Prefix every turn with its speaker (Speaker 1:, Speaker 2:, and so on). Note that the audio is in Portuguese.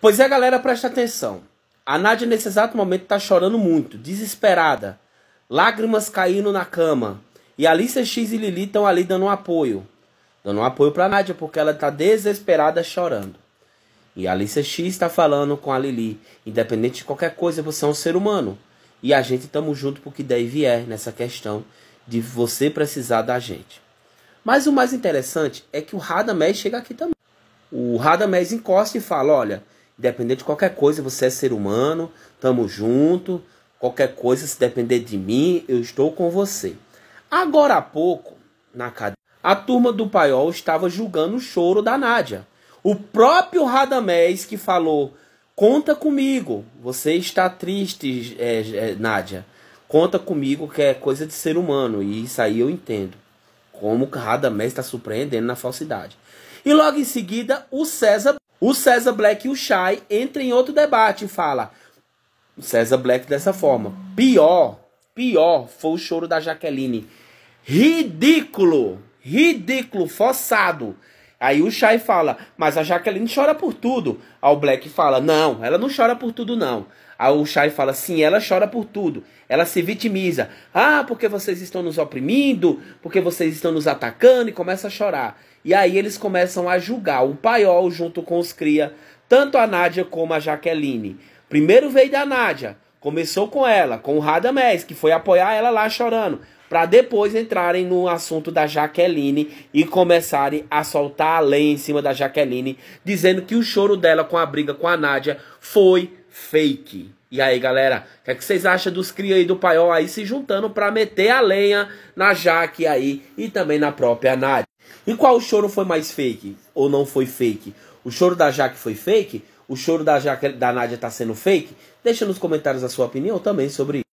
Speaker 1: Pois é, galera, presta atenção. A Nádia, nesse exato momento, está chorando muito, desesperada. Lágrimas caindo na cama. E Alicia X e Lili estão ali dando um apoio. Dando um apoio para Nádia, porque ela está desesperada chorando. E Alicia X está falando com a Lili. Independente de qualquer coisa, você é um ser humano. E a gente estamos junto porque daí vier nessa questão de você precisar da gente. Mas o mais interessante é que o Radamés chega aqui também. O Radamés encosta e fala, olha... Independente de qualquer coisa, você é ser humano, tamo junto. Qualquer coisa, se depender de mim, eu estou com você. Agora há pouco, na cadeia, a turma do paiol estava julgando o choro da Nádia. O próprio Radamés que falou: Conta comigo, você está triste, é, é, Nádia. Conta comigo, que é coisa de ser humano, e isso aí eu entendo. Como Radamés está surpreendendo na falsidade. E logo em seguida, o César, o César Black e o Shai entram em outro debate e fala César Black dessa forma. Pior, pior foi o choro da Jaqueline. Ridículo, ridículo, forçado. Aí o Shai fala, mas a Jaqueline chora por tudo. Aí o Black fala, não, ela não chora por tudo não. Aí o Shai fala, sim, ela chora por tudo. Ela se vitimiza. Ah, porque vocês estão nos oprimindo, porque vocês estão nos atacando, e começa a chorar. E aí eles começam a julgar o paiol junto com os cria, tanto a Nádia como a Jaqueline. Primeiro veio da Nádia, começou com ela, com o Radamés, que foi apoiar ela lá chorando para depois entrarem no assunto da Jaqueline e começarem a soltar a lei em cima da Jaqueline, dizendo que o choro dela com a briga com a Nádia foi fake. E aí, galera, o que, é que, vocês acham dos cria aí do paiol aí se juntando para meter a lenha na Jaque aí e também na própria Nádia? E qual choro foi mais fake ou não foi fake? O choro da Jaque foi fake? O choro da, Jaque, da Nádia tá sendo fake? Deixa nos comentários a sua opinião também sobre isso.